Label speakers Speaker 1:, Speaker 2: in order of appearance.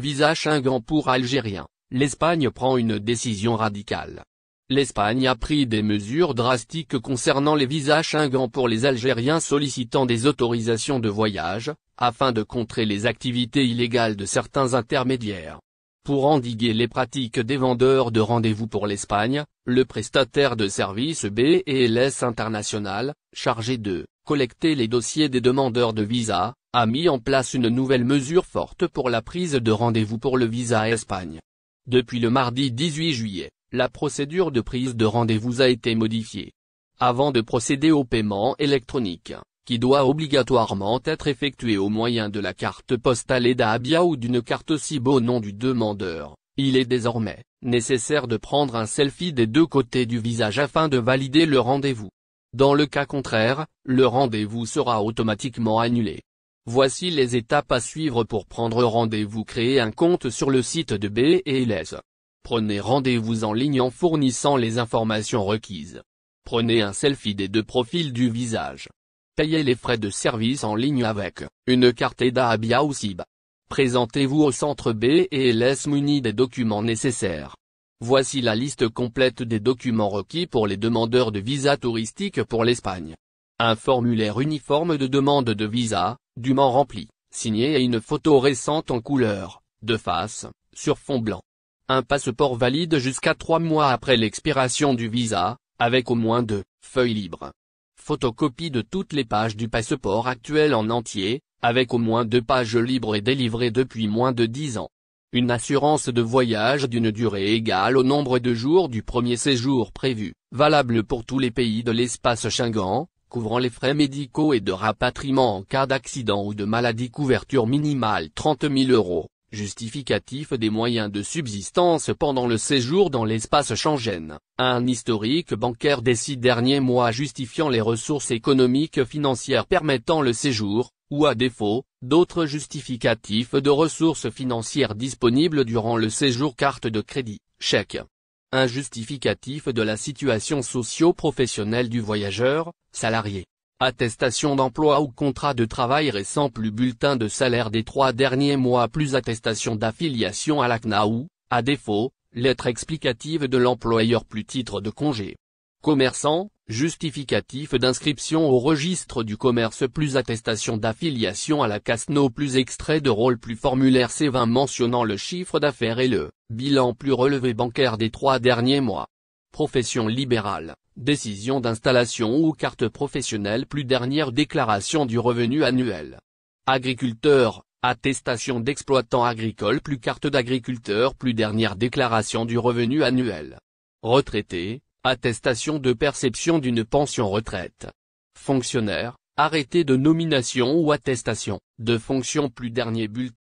Speaker 1: Visa chingant pour Algériens, l'Espagne prend une décision radicale. L'Espagne a pris des mesures drastiques concernant les visas chingants pour les Algériens sollicitant des autorisations de voyage, afin de contrer les activités illégales de certains intermédiaires. Pour endiguer les pratiques des vendeurs de rendez-vous pour l'Espagne, le prestataire de services BELS International, chargé de collecter les dossiers des demandeurs de visa, a mis en place une nouvelle mesure forte pour la prise de rendez-vous pour le visa à Espagne. Depuis le mardi 18 juillet, la procédure de prise de rendez-vous a été modifiée. Avant de procéder au paiement électronique, qui doit obligatoirement être effectué au moyen de la carte postale d'Abia ou d'une carte SIBO au nom du demandeur, il est désormais nécessaire de prendre un selfie des deux côtés du visage afin de valider le rendez-vous. Dans le cas contraire, le rendez-vous sera automatiquement annulé. Voici les étapes à suivre pour prendre rendez-vous Créez un compte sur le site de BLS. E Prenez rendez-vous en ligne en fournissant les informations requises. Prenez un selfie des deux profils du visage. Payez les frais de service en ligne avec une carte EDA ABIA ou Sib. Présentez-vous au centre BLS e muni des documents nécessaires. Voici la liste complète des documents requis pour les demandeurs de visa touristique pour l'Espagne. Un formulaire uniforme de demande de visa, dûment rempli, signé et une photo récente en couleur, de face, sur fond blanc. Un passeport valide jusqu'à trois mois après l'expiration du visa, avec au moins deux feuilles libres. Photocopie de toutes les pages du passeport actuel en entier, avec au moins deux pages libres et délivrées depuis moins de dix ans une assurance de voyage d'une durée égale au nombre de jours du premier séjour prévu, valable pour tous les pays de l'espace Schengen, couvrant les frais médicaux et de rapatriement en cas d'accident ou de maladie couverture minimale 30 000 euros, justificatif des moyens de subsistance pendant le séjour dans l'espace Schengen, un historique bancaire des six derniers mois justifiant les ressources économiques financières permettant le séjour, ou à défaut, d'autres justificatifs de ressources financières disponibles durant le séjour carte de crédit, chèque. Un justificatif de la situation socio-professionnelle du voyageur, salarié. Attestation d'emploi ou contrat de travail récent plus bulletin de salaire des trois derniers mois plus attestation d'affiliation à l'ACNA ou, à défaut, lettre explicative de l'employeur plus titre de congé commerçant, justificatif d'inscription au registre du commerce plus attestation d'affiliation à la no plus extrait de rôle plus formulaire C20 mentionnant le chiffre d'affaires et le bilan plus relevé bancaire des trois derniers mois. Profession libérale, décision d'installation ou carte professionnelle plus dernière déclaration du revenu annuel. Agriculteur, attestation d'exploitant agricole plus carte d'agriculteur plus dernière déclaration du revenu annuel. Retraité, Attestation de perception d'une pension retraite. Fonctionnaire, arrêté de nomination ou attestation, de fonction plus dernier bulletin